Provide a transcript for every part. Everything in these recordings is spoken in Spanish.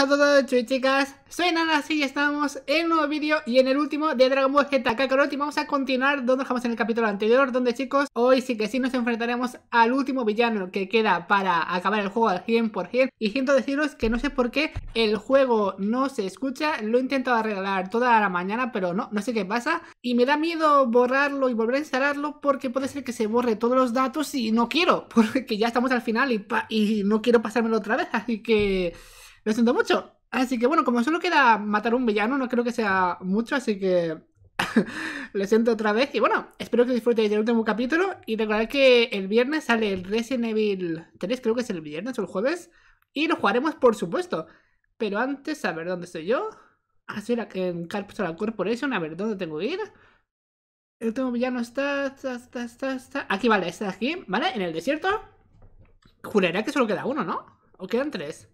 ¡Hola a todos chicos y chicas, soy Nana, y estamos en un nuevo vídeo y en el último de Dragon Ball Z Kakarot y vamos a continuar donde dejamos en el capítulo anterior donde chicos, hoy sí que sí nos enfrentaremos al último villano que queda para acabar el juego al 100% y siento deciros que no sé por qué el juego no se escucha, lo he intentado arreglar toda la mañana pero no, no sé qué pasa y me da miedo borrarlo y volver a instalarlo porque puede ser que se borre todos los datos y no quiero porque ya estamos al final y, y no quiero pasármelo otra vez así que... Lo siento mucho. Así que bueno, como solo queda matar un villano, no creo que sea mucho, así que lo siento otra vez. Y bueno, espero que disfrutéis del último capítulo. Y recordad que el viernes sale el Resident Evil 3, creo que es el viernes o el jueves. Y lo jugaremos, por supuesto. Pero antes, a ver dónde estoy yo. así ah, era que en Solar Corporation, a ver dónde tengo que ir. El último villano está, está, está, Aquí, vale, está aquí, ¿vale? En el desierto. Juraría que solo queda uno, ¿no? ¿O quedan tres?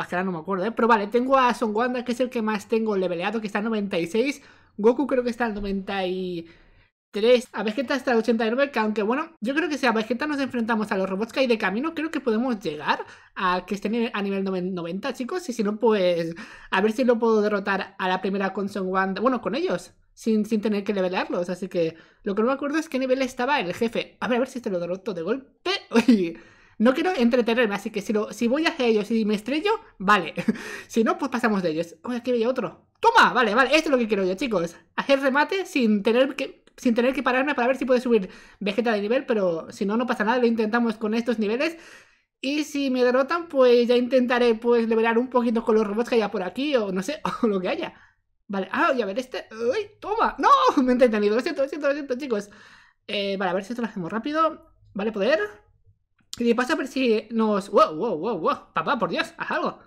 es que no me acuerdo, ¿eh? Pero vale, tengo a Son Wanda, que es el que más tengo leveleado, que está en 96. Goku creo que está en 93. A Vegeta está en 89, que aunque bueno, yo creo que si a Vegeta nos enfrentamos a los robots que hay de camino, creo que podemos llegar a que estén a nivel 90, chicos. Y si no, pues a ver si lo puedo derrotar a la primera con Son Wanda. Bueno, con ellos. Sin, sin, tener que levelearlos, Así que lo que no me acuerdo es qué nivel estaba el jefe. A ver, a ver si te este lo derroto de golpe. Uy. No quiero entretenerme, así que si, voy hacia ellos y me estrello, vale. si no, pues pasamos de ellos. Oye, aquí veía otro. ¡Toma! Vale, vale, esto es lo que quiero yo, chicos. Hacer remate sin tener que, sin tener que pararme para ver si puede subir Vegeta de nivel, pero si no, no pasa nada, lo intentamos con estos niveles. Y si me derrotan, pues ya intentaré pues liberar un poquito con los robots que haya por aquí, o no sé, o lo que haya. Vale, ah, y a ver este... ¡Uy! ¡Toma! ¡No! Me he entretenido, lo siento, lo siento, lo siento, chicos. Eh, vale, a ver si esto lo hacemos rápido. Vale, poder pasa ver si Nos. ¡Wow, wow, wow, wow! Papá, por Dios, haz algo.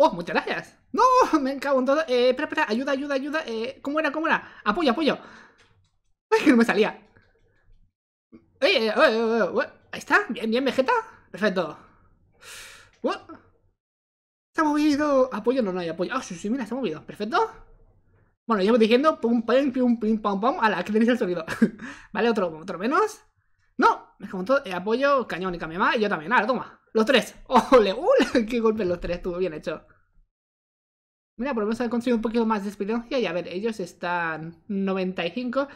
¡Oh, muchas gracias! ¡No! Me cago en todo. Eh, espera, espera, ayuda, ayuda, ayuda. Eh, ¿Cómo era, cómo era? Apoyo, apoyo. ¡Ay, que no me salía! Ahí está, bien, bien, Vegeta. Perfecto. ¡Wow! Se ha movido. Apoyo, no, no hay apoyo. Ah, sí, sí, mira, se ha movido. Perfecto. Bueno, ya voy diciendo pum, pum, pum, pum, pam, a la que tenéis el sonido. vale, otro, otro menos. No, Me como todo, eh, apoyo cañón y Kamema y yo también. Ahora, toma. Los tres. ¡Ole! ¡Ule! ¡Qué golpe los tres! Estuvo bien hecho. Mira, por lo menos han un poquito más de experiencia. Y a ver, ellos están 95.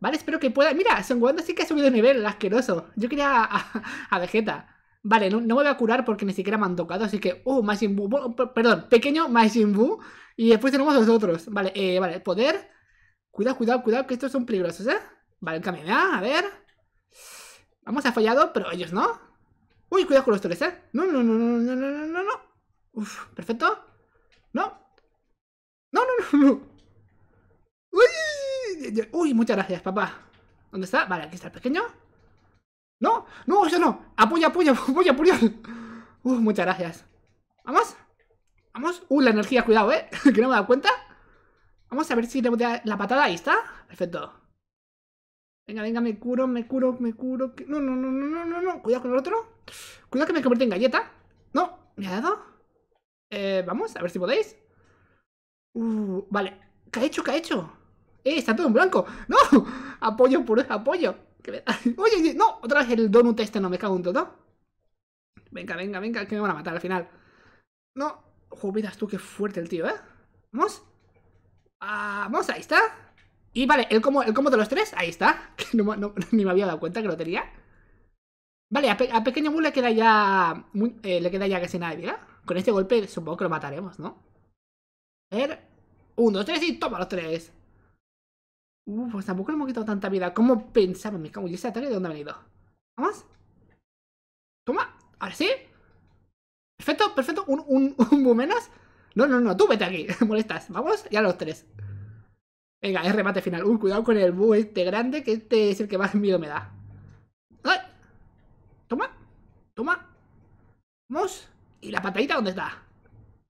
Vale, espero que pueda. Mira, Son sí que ha subido de nivel, asqueroso. Yo quería a, Vegeta. Vale, no, me voy a curar porque ni siquiera me han tocado, así que... ¡Uh! Majin Buu! Perdón, pequeño Majin Buu. Y después tenemos los otros. Vale, eh, vale, poder. Cuidado, cuidado, cuidado, que estos son peligrosos, ¿eh? Vale, el Kamehameha, a ver... Vamos ha fallado, pero ellos no. Uy, cuidado con los torres, ¿eh? No, no, no, no, no, no, no, no. Uf, perfecto. No. No, no, no, no. Uy, uy, muchas gracias, papá. ¿Dónde está? Vale, aquí está el pequeño. No, no, eso no. Apoya, apoya, apoya, apoya. Uf, muchas gracias. Vamos. Vamos. Uh, la energía, cuidado, ¿eh? que no me he dado cuenta. Vamos a ver si le voy a la patada. Ahí está. Perfecto. Venga, venga, me curo, me curo, me curo. No, no, no, no, no, no, no. Cuidado con el otro. Cuidado que me convierte en galleta. No, ¿me ha dado? Eh, vamos, a ver si podéis. Uh, vale. ¿Qué ha hecho? ¿Qué ha hecho? ¡Eh, está todo en blanco! ¡No! Apoyo por apoyo. ¡Oye, Oye, no, otra vez el donut este no me cago en todo. Venga, venga, venga, que me van a matar al final. No, joder, tú qué fuerte el tío, ¿eh? Vamos. Vamos, ahí está. Y vale, el combo, de los tres, ahí está. no, ni me había dado cuenta que lo tenía. Vale, a, Pequeño Mu le queda ya. Eh, le queda ya casi nada de vida. Con este golpe supongo que lo mataremos, ¿no? A ver. Un, dos, tres y toma los tres. Uf, uh, pues tampoco le hemos quitado tanta vida. ¿Cómo pensaba? Me cago en ese ataque de dónde ha venido. ¿Vamos? Toma. Ahora sí. Perfecto, perfecto. Un, un, menos. No, no, no, tú vete aquí. Molestas. Vamos, ya los tres. Venga, es remate final. Uy, cuidado con el búho este grande, que este es el que más miedo me da. ¡Ay! Toma, toma. Vamos. ¿Y la patadita dónde está?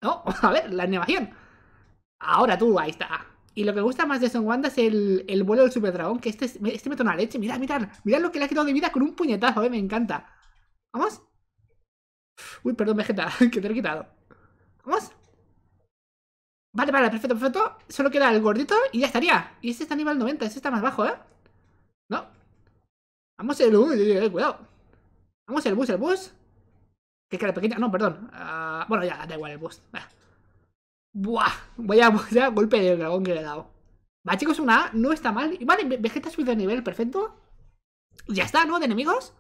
No, a ver, la animación. Ahora tú, ahí está. Y lo que gusta más de Son Wanda es el, vuelo del Super Dragón, que este, este me toma leche. Mira, mirad, mira lo que le ha quitado de vida con un puñetazo, eh, me encanta. Vamos. Uy, perdón, Vegeta, que te he quitado. Vamos. Vale, vale, perfecto, perfecto. Solo queda el gordito y ya estaría. Y ese está a nivel 90, ese está más bajo, ¿eh? No. Vamos el eh, eh, cuidado. Vamos el bus, el bus. Que queda pequeña. No, perdón. Ah, bueno, ya, da igual el bus. Buah, vaya, a golpe Del dragón que le he dado. Va, chicos, una A no está mal. Y vale, Vegeta subido de nivel, perfecto. Ya está, ¿no? De enemigos.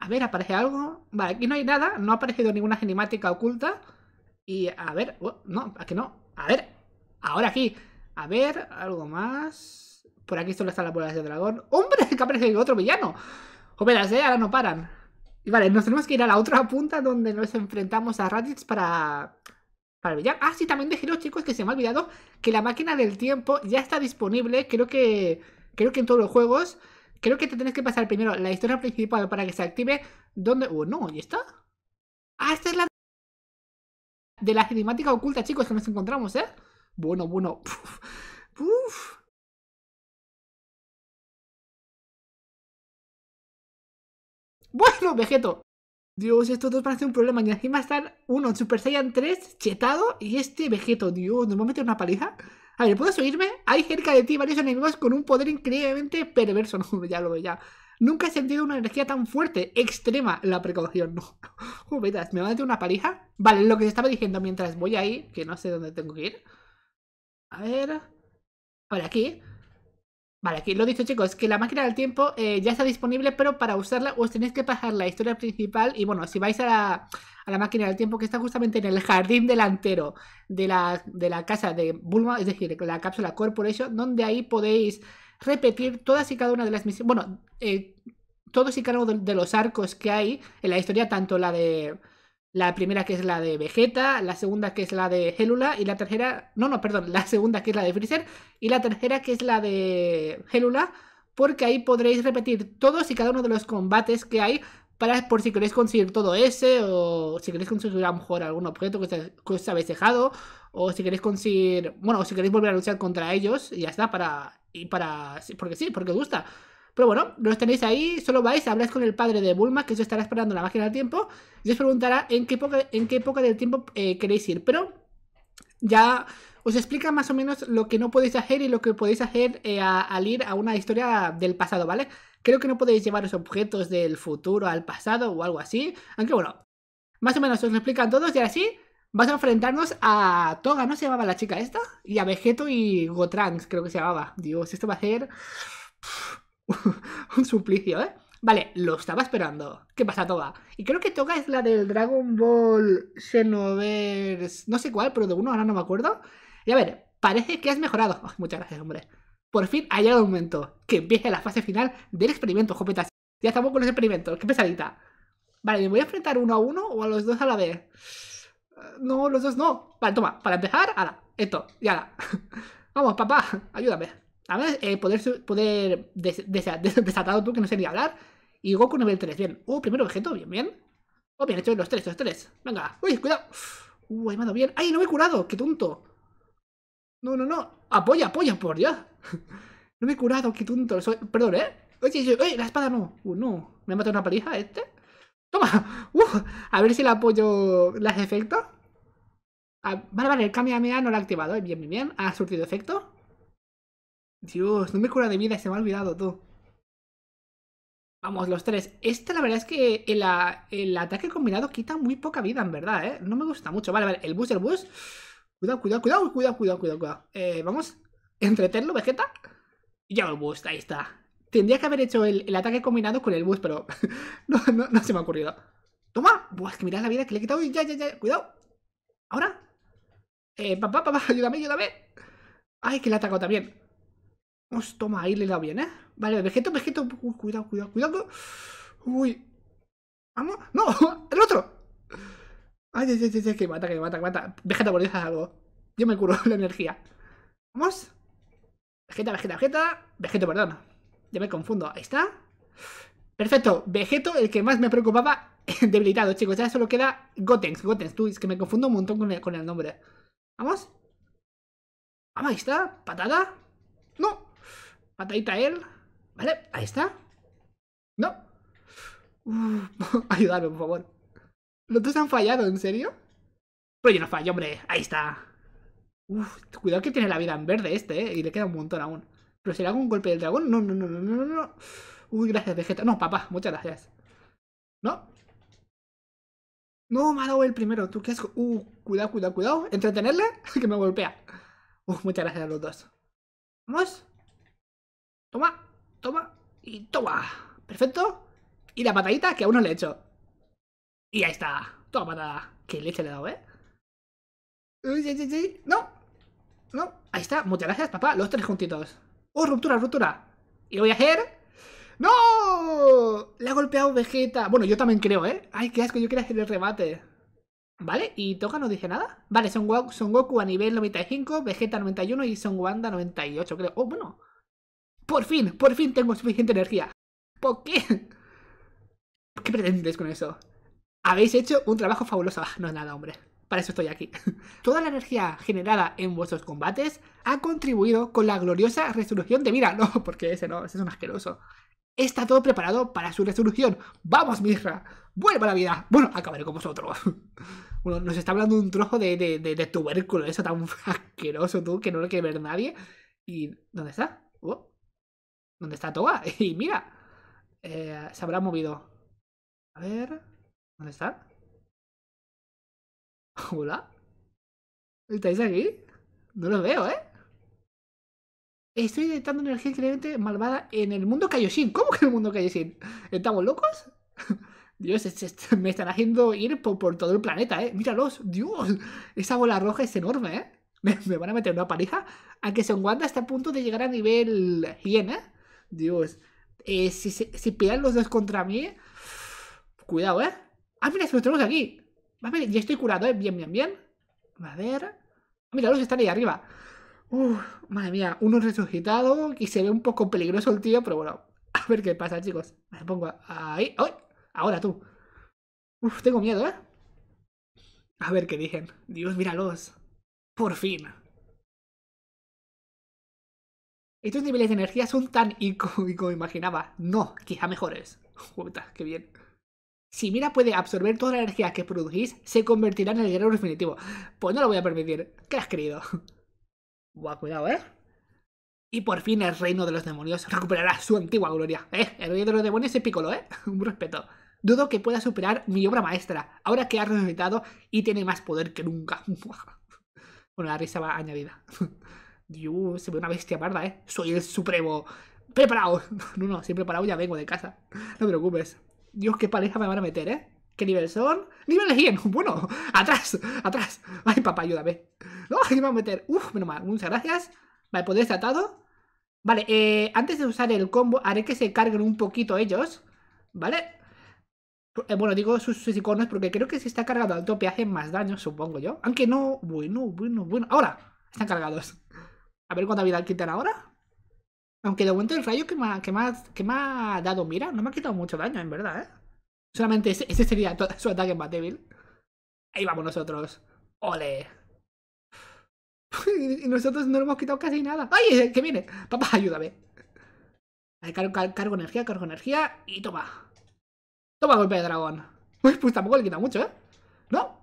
A ver, aparece algo. Vale, aquí no hay nada. No ha aparecido ninguna cinemática oculta. Y a ver, oh, no, a que no. A ver, ahora aquí. A ver, algo más. Por aquí solo están las bolas de dragón. ¡Hombre! Que aparece otro villano. Joder, ¿eh? ahora no paran. Y vale, nos tenemos que ir a la otra punta donde nos enfrentamos a Raditz para. Para el villano. Ah, sí, también los chicos, que se me ha olvidado que la máquina del tiempo ya está disponible. Creo que. Creo que en todos los juegos. Creo que te tienes que pasar primero la historia principal para que se active. ¿Dónde? Oh, no, ¿y está? Ah, esta es la de la cinemática oculta, chicos, que nos encontramos, ¿eh? Bueno, bueno. Uf, Bueno, Vegeto. Dios, estos dos parecen un problema. Y encima están uno en Super Saiyan 3, chetado, y este Vegeto. Dios, ¿nos va a meter una paliza? A ver, ¿puedes oírme? Hay cerca de ti varios enemigos con un poder increíblemente perverso. No, ya lo veo, ya. Nunca he sentido una energía tan fuerte, extrema, la precaución. No. ¿me va a meter una parija. Vale, lo que se estaba diciendo mientras voy ahí, que no sé dónde tengo que ir. A ver. Vale, aquí. Vale, aquí lo he dicho, chicos, que la máquina del tiempo eh, ya está disponible, pero para usarla os tenéis que pasar la historia principal. Y bueno, si vais a la, a la máquina del tiempo, que está justamente en el jardín delantero de la, de la casa de Bulma, es decir, la cápsula Corporation, donde ahí podéis repetir todas y cada una de las misiones, bueno, eh, todos y cada uno de, los arcos que hay en la historia, tanto la de... La primera que es la de Vegeta, la segunda que es la de Gélula y la tercera, no, no, perdón, la segunda que es la de Freezer y la tercera que es la de Gélula porque ahí podréis repetir todos y cada uno de los combates que hay para por si queréis conseguir todo ese, o si queréis conseguir a lo mejor algún objeto que, os habéis dejado, o si queréis conseguir, bueno, o si queréis volver a luchar contra ellos, y ya está, para, y para, porque sí, porque gusta. Pero bueno, los tenéis ahí, solo vais, habláis con el padre de Bulma, que os estará esperando en la máquina del tiempo, y os preguntará en qué época, en qué época del tiempo eh, queréis ir, pero ya os explica más o menos lo que no podéis hacer y lo que podéis hacer eh, al ir a una historia del pasado, ¿vale? Creo que no podéis llevaros objetos del futuro al pasado o algo así. Aunque bueno, más o menos os lo explican todos y ahora sí, vas a enfrentarnos a Toga, ¿no se llamaba la chica esta? Y a Vegeto y Gotrans, creo que se llamaba. Dios, esto va a ser un suplicio, ¿eh? Vale, lo estaba esperando. ¿Qué pasa, Toga? Y creo que Toga es la del Dragon Ball Xenoverse, no sé cuál, pero de uno ahora no me acuerdo. Y a ver, parece que has mejorado. muchas gracias, hombre. Por fin ha llegado el momento que empiece la fase final del experimento, jopetas. Ya estamos con los experimentos, qué pesadita. Vale, ¿me voy a enfrentar uno a uno o a los dos a la vez? No, los dos no. Vale, toma, para empezar, ahora, esto, y ala Vamos, papá, ayúdame. A ver, eh, poder, poder des, desatado tú, que no sé ni hablar. Y Goku nivel 3, bien. Uh, primer objeto, bien, bien. Oh, bien hecho los tres, los tres. Venga, uy, cuidado. Uf, me ha dado bien. ¡Ay, no me he curado! ¡Qué tonto! No, no, no. Apoya, apoya, por Dios. no me he curado, qué tonto Perdón, ¿eh? Oye, oye, la espada no. Uh, no. ¿Me ha matado una paliza este? Toma. Uh, a ver si le apoyo las efectos. Ah, vale, vale, el Kamehameha no lo ha activado. Bien, bien, bien. Ha surtido efecto. Dios, no me cura de vida, se me ha olvidado tú. Vamos, los tres. Este, la verdad es que el, ataque combinado quita muy poca vida, en verdad, ¿eh? No me gusta mucho. Vale, vale, el bus, el bus. Cuidado, cuidado, cuidado, cuidado, cuidado, cuidado, cuidado. Eh, vamos, entretenerlo, Vegeta. Ya el boost, ahí está. Tendría que haber hecho el, ataque combinado con el boost, pero no, se me ha ocurrido. ¡Toma! Buah, es que mirad la vida que le he quitado. ¡Ya, ya, ya! ¡Cuidado! ¿Ahora? Eh, papá, papá, ayúdame, ayúdame. ¡Ay, que le ha atacado también! Vamos, pues toma, ahí le he dado bien, ¿eh? Vale, Vegeta, Vegeta. Uy, cuidado, cuidado, cuidado. Uy. ¿Vamos? ¡No! ¡El otro! Ay, ay, ay, ay, que mata, que mata, que mata. Vegeta, por Dios, algo. Yo me curo la energía. Vamos. Vegeta, Vegeta, Vegeta. Vegeta, perdón. Ya me confundo. Ahí está. Perfecto. Vegeto, el que más me preocupaba, debilitado, chicos. Ya solo queda Gotenks. Gotenks, tú, es que me confundo un montón con el, nombre. Vamos. Vamos, ahí está. Patada. No. Patadita él. Vale, ahí está. No. Uf, por favor. Los dos han fallado, ¿en serio? Pero yo no fallo, hombre. Ahí está. Uf, cuidado que tiene la vida en verde este, ¿eh? Y le queda un montón aún. Pero si le hago un golpe del dragón... No, no, no, no, no, no. Uy, gracias, Vegeta. No, papá, muchas gracias. ¿No? No, me ha dado el primero. Tú, qué asco. Uh, cuidado, cuidado, cuidado. Entretenerle, que me golpea. Uf, muchas gracias a los dos. Vamos. Toma, toma y toma. Perfecto. Y la patadita que aún no le he hecho. Y ahí está. Toma patada. Qué leche le he dado, ¿eh? Uy, sí, sí, no. No. Ahí está. Muchas gracias, papá. Los tres juntitos. Oh, ruptura, ruptura. Y voy a hacer... ¡No! Le ha golpeado Vegeta. Bueno, yo también creo, ¿eh? Ay, qué asco. Yo quería hacer el rebate Vale, y Toga no dice nada. Vale, Son Goku, Son Goku a nivel 95, Vegeta 91 y Son Wanda 98, creo. Oh, bueno. Por fin, por fin tengo suficiente energía. ¿Por qué? ¿Qué pretendes con eso? Habéis hecho un trabajo fabuloso. Ah, no es nada, hombre. Para eso estoy aquí. Toda la energía generada en vuestros combates ha contribuido con la gloriosa resolución de Mira. No, porque ese no, ese es un asqueroso. Está todo preparado para su resolución. ¡Vamos, Mirra! ¡Vuelva a la vida! Bueno, acabaré con vosotros. Bueno, nos está hablando un trozo de, tubérculo, eso tan asqueroso, tú, que no lo quiere ver nadie. ¿Y dónde está? Oh. ¿Dónde está Toba? Y mira, eh, se habrá movido. A ver. ¿Dónde están? ¿Hola? ¿Estáis aquí? No lo veo, ¿eh? Estoy detectando energía increíblemente malvada en el mundo Kaioshin. ¿Cómo que en el mundo Kaioshin? ¿Estamos locos? Dios, me están haciendo ir por, todo el planeta, ¿eh? Míralos, Dios, esa bola roja es enorme, ¿eh? Me, van a meter una paliza. Aunque se Wanda está a punto de llegar a nivel 100, ¿eh? Dios, eh, si, si, los dos contra mí, cuidado, ¿eh? Ah, mira, si los tenemos aquí. A ver, ya estoy curado, ¿eh? Bien, bien, bien. A ver. Ah, mira, los están ahí arriba. Uf, madre mía, uno resucitado y se ve un poco peligroso el tío, pero bueno. A ver qué pasa, chicos. Me pongo ahí. ¡Ay! Ahora tú. Uf, tengo miedo, ¿eh? A ver qué dicen. Dios, míralos. Por fin. Estos niveles de energía son tan ico, como imaginaba. No, quizá mejores. Joder, qué bien. Si Mira puede absorber toda la energía que producís, se convertirá en el guerrero definitivo. Pues no lo voy a permitir. ¿Qué has querido? Buah, cuidado, ¿eh? Y por fin el reino de los demonios recuperará su antigua gloria. ¿Eh? El reino de los demonios es picolo, ¿eh? Un respeto. Dudo que pueda superar mi obra maestra, ahora que ha resucitado y tiene más poder que nunca. Bueno, la risa va añadida. Dios, se ve una bestia parda, ¿eh? Soy el supremo. ¡Preparado! No, no, siempre he preparado ya vengo de casa. No te preocupes. Dios, qué pareja me van a meter, ¿eh? ¿Qué nivel son? ¡Nivel 100! Bueno, atrás, atrás. Ay, papá, ayúdame. No, aquí me van a meter. Uf, menos mal. Muchas gracias. Vale, poder desatado. Vale, eh, antes de usar el combo, haré que se carguen un poquito ellos. ¿Vale? Eh, bueno, digo sus, sus, iconos porque creo que si está cargado al tope hacen más daño, supongo yo. Aunque no. Bueno, bueno, bueno. Ahora, están cargados. A ver cuánta vida quitan ahora. Aunque de momento el rayo que me, ha, que, me dado mira no me ha quitado mucho daño, en verdad, ¿eh? Solamente ese, sería su ataque más débil. Ahí vamos nosotros. ¡Ole! y nosotros no le hemos quitado casi nada. ¡Ay! Eh, ¡Que viene! Papá, ayúdame. Ahí cargo, energía, cargo energía y toma. Toma golpe de dragón. Uy, pues tampoco le quita mucho, ¿eh? ¿No?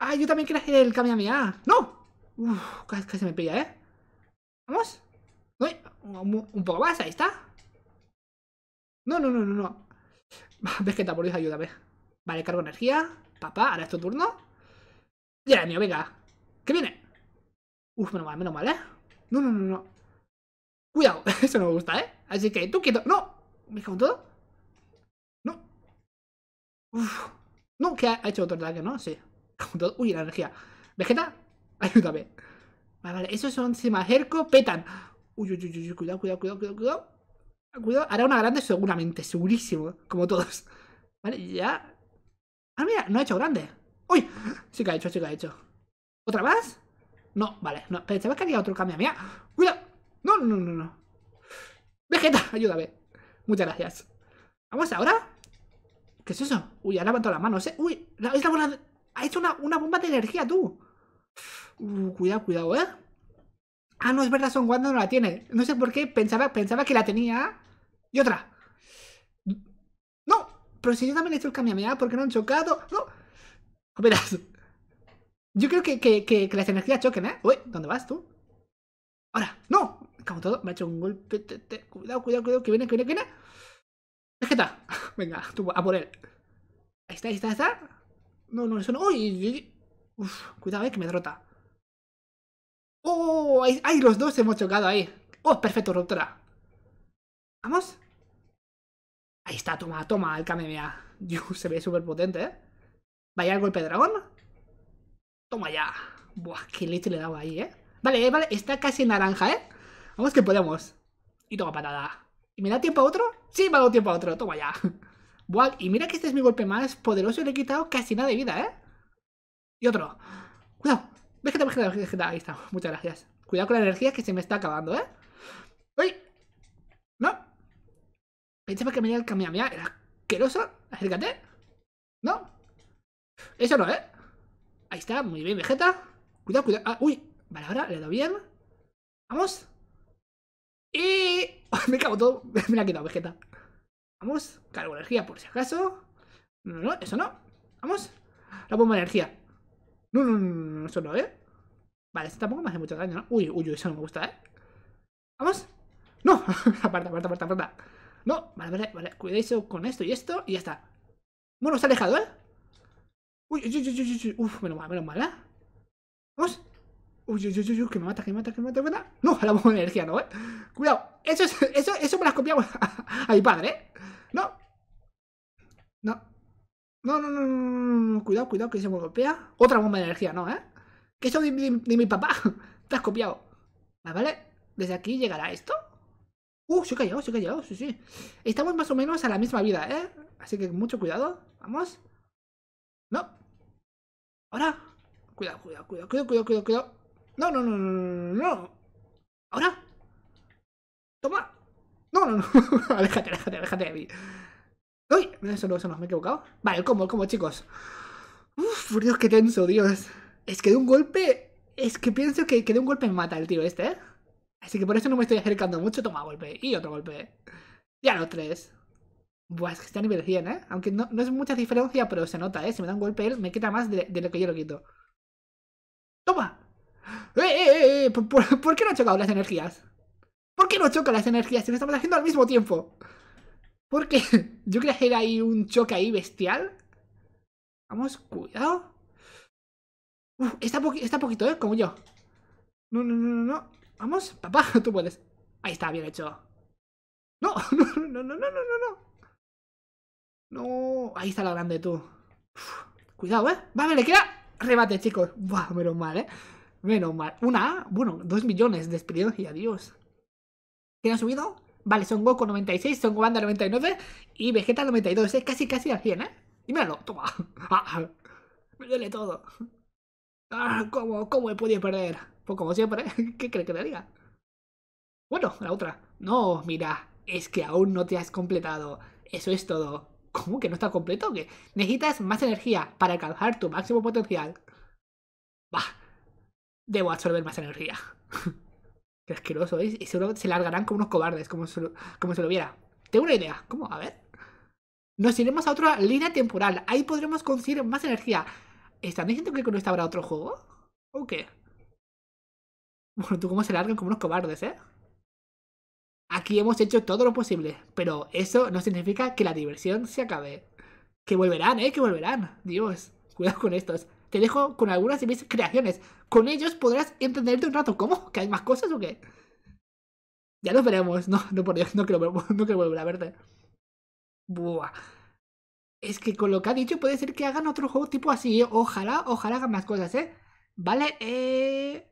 Ah, yo también quería hacer el cambio a ¡No! Uf, casi me pilla, ¿eh? ¿Vamos? un poco más, ahí está. No, no, no, no, no. Vegeta por Dios ayúdame. Vale, cargo energía. Papá, ahora es tu turno. Ya mira, mío, venga. ¿Qué viene? Uf, menos mal, menos mal, ¿eh? No, no, no, no. Cuidado, eso no me gusta, ¿eh? Así que tú quieto. ¡No! ¿Me cago en todo? No. Uf. No, que ha hecho otro ataque, ¿no? Sí. Todo. Uy, la energía. Vegeta, ayúdame. Vale, vale, esos son Simajerco, petan. Uy, uy, uy, cuidado, cuidado, cuidado, cuidado, cuidado. Ah, cuidado, hará una grande seguramente, segurísimo, ¿eh? como todos. Vale, ya. Ah, mira, no ha hecho grande. ¡Uy! Sí que ha hecho, sí que ha hecho. ¿Otra más? No, vale, no. Pensaba que haría otro cambio. Mira, cuidado. No, no, no, no. Vegeta, ayúdame. Muchas gracias. Vamos ahora. ¿Qué es eso? Uy, ha levantado las manos, ¿eh? Uy, la bola. Ha hecho una, una bomba de energía, tú. cuidado, cuidado, ¿eh? Ah, no, es verdad, Son Wanda no la tiene. No sé por qué, pensaba, pensaba que la tenía. Y otra. No, pero si yo también he hecho el Kamehameha, ¿por qué no han chocado? No. Verás. Yo creo que, que, que, las energías choquen, ¿eh? Uy, ¿dónde vas tú? Ahora, no. Como todo, me ha hecho un golpe. Cuidado, cuidado, cuidado, que viene, que viene, que viene. está? Venga, tú, a por él. Ahí está, ahí está, ahí está. No, no, eso no. Uy, uy, uy. Uf, cuidado, eh, que me derrota. ¡Oh! ¡Ay, los dos hemos chocado ahí! ¡Oh, perfecto, ruptura! ¿Vamos? Ahí está, toma, toma, el Kamehameha. se ve súper potente, ¿eh? ¿Vaya el golpe de dragón? Toma ya. Buah, qué leche le he dado ahí, ¿eh? Vale, eh, vale, está casi naranja, ¿eh? Vamos que podemos. Y toma patada. ¿Y me da tiempo a otro? Sí, me ha dado tiempo a otro, toma ya. Buah, y mira que este es mi golpe más poderoso y le he quitado casi nada de vida, ¿eh? Y otro. Cuidado. Vegeta, Vegeta, Vegeta. Ahí está. Muchas gracias. Cuidado con la energía que se me está acabando, ¿eh? ¡Uy! ¿No? Pensaba que me venía el mira, Era asqueroso. Acércate. ¿No? Eso no, ¿eh? Ahí está. Muy bien, Vegeta. Cuidado, cuidado. Ah, ¡Uy! Vale, ahora le doy bien. Vamos. Y... me cago todo. me la ha quitado Vegeta. Vamos. Cargo energía por si acaso. No, no, eso no. Vamos. La bomba de energía. No, no, no, no, eso no, ¿eh? Vale, este tampoco me hace mucho daño, ¿no? Uy, uy, eso no me gusta, ¿eh? ¡Vamos! ¡No! aparta, aparta, aparta, aparta. No, vale, vale, vale. con esto y esto y ya está. Bueno, se ha alejado, ¿eh? Uy, uy, uy, uy, uy, Uf, menos mal, menos mal, ¿eh? ¡Vamos! Uy, uy, uy, uy, que me mata, que me mata, que me mata, que mata. No, la bomba energía, no, ¿eh? Cuidado. Eso, es, eso, eso me las copiamos ay a mi padre, ¿eh? No. No. No, no, no, no, cuidado, cuidado, que se me golpea. Otra bomba de energía, no, ¿eh? Que eso de, de mi papá. Te has copiado. ¿Vale? ¿Vale? ¿Desde aquí llegará esto? Uh, se ha callado, se ha callado, sí, sí. Estamos más o menos a la misma vida, ¿eh? Así que mucho cuidado. Vamos. No. Ahora. Cuidado, cuidado, cuidado, cuidado, cuidado, cuidado, No, no, no, no, no. Ahora. Toma. No, no, no. aléjate, déjate aléjate de mí. Uy, eso no, eso no, me he equivocado. Vale, como, como, chicos. Uf, Dios, qué tenso, Dios. Es que de un golpe. Es que pienso que, de un golpe me mata el tío este, ¿eh? Así que por eso no me estoy acercando mucho. Toma golpe. Y otro golpe. Ya los tres. Buah, es que está a nivel 100, ¿eh? Aunque no, es mucha diferencia, pero se nota, ¿eh? Si me da un golpe él, me quita más de, lo que yo lo quito. ¡Toma! ¡Eh, eh, eh! eh! por qué no han chocado las energías? ¿Por qué no choca las energías si lo estamos haciendo al mismo tiempo? Porque yo creo que era ahí un choque ahí bestial. Vamos, cuidado. está, está poquito, ¿eh? Como yo. No, no, no, no, no. Vamos, papá, tú puedes. Ahí está, bien hecho. No, no, no, no, no, no, no, no. No, ahí está la grande, tú. cuidado, ¿eh? Vale, le queda rebate, chicos. Buah, menos mal, ¿eh? Menos mal. Una, bueno, dos millones de y Dios. ¿Quién ha subido? Vale, Son Goku 96, Son Wanda 99 y Vegeta 92. Es casi, casi al 100, ¿eh? Y míralo, toma. Me duele todo. Ah, ¿cómo, ¿Cómo he podido perder? Pues como siempre, ¿qué crees que te Bueno, la otra. No, mira, es que aún no te has completado. Eso es todo. ¿Cómo que no está completo que Necesitas más energía para alcanzar tu máximo potencial. Bah, debo absorber más energía. Qué asqueroso, ¿eh? Y seguro se largarán como unos cobardes, como lo, como se lo viera. Tengo una idea. ¿Cómo? A ver. Nos iremos a otra línea temporal. Ahí podremos conseguir más energía. ¿Están diciendo que con esto habrá otro juego? ¿O qué? Bueno, tú cómo se largan como unos cobardes, ¿eh? Aquí hemos hecho todo lo posible, pero eso no significa que la diversión se acabe. Que volverán, ¿eh? Que volverán. Dios, cuidado con estos te dejo con algunas de mis creaciones. Con ellos podrás entenderte un rato. ¿Cómo? ¿Que hay más cosas o qué? Ya lo veremos. No, no por Dios, no que no quiero volver a verte. Buah. Es que con lo que ha dicho puede ser que hagan otro juego tipo así. ¿eh? Ojalá, ojalá hagan más cosas, ¿eh? Vale, eh...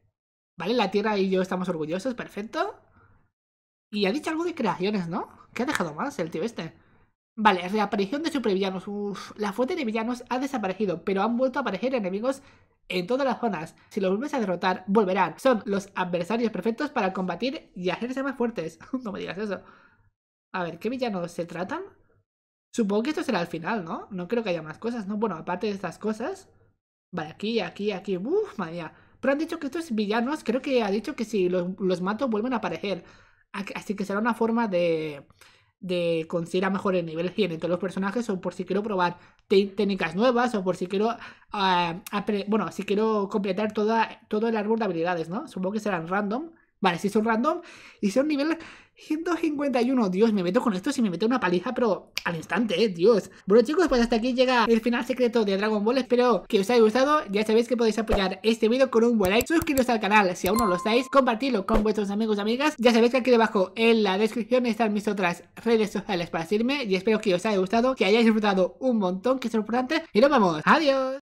Vale, la Tierra y yo estamos orgullosos, perfecto. Y ha dicho algo de creaciones, ¿no? ¿Qué ha dejado más el tío este? Vale, reaparición de supervillanos. Uf, la fuente de villanos ha desaparecido, pero han vuelto a aparecer enemigos en todas las zonas. Si los vuelves a derrotar, volverán. Son los adversarios perfectos para combatir y hacerse más fuertes. no me digas eso. A ver, ¿qué villanos se tratan? Supongo que esto será el final, ¿no? No creo que haya más cosas, ¿no? Bueno, aparte de estas cosas. Vale, aquí, aquí, aquí. Uf, madre mía. Pero han dicho que estos villanos, creo que ha dicho que si los, los mato vuelven a aparecer. Así que será una forma de de considera mejor el nivel 100 en todos los personajes o por si quiero probar técnicas nuevas o por si quiero ah, bueno, si quiero completar toda, todo el árbol de habilidades, ¿no? Supongo que serán random. Vale, si son random y son niveles 151 Dios, me meto con esto si me meto una paliza, pero al instante, eh, Dios. Bueno chicos, pues hasta aquí llega el final secreto de Dragon Ball, espero que os haya gustado, ya sabéis que podéis apoyar este vídeo con un buen like, suscribiros al canal si aún no lo estáis, compartirlo con vuestros amigos y amigas, ya sabéis que aquí debajo en la descripción están mis otras redes sociales para seguirme y espero que os haya gustado, que hayáis disfrutado un montón, que es importante, y nos vamos, adiós.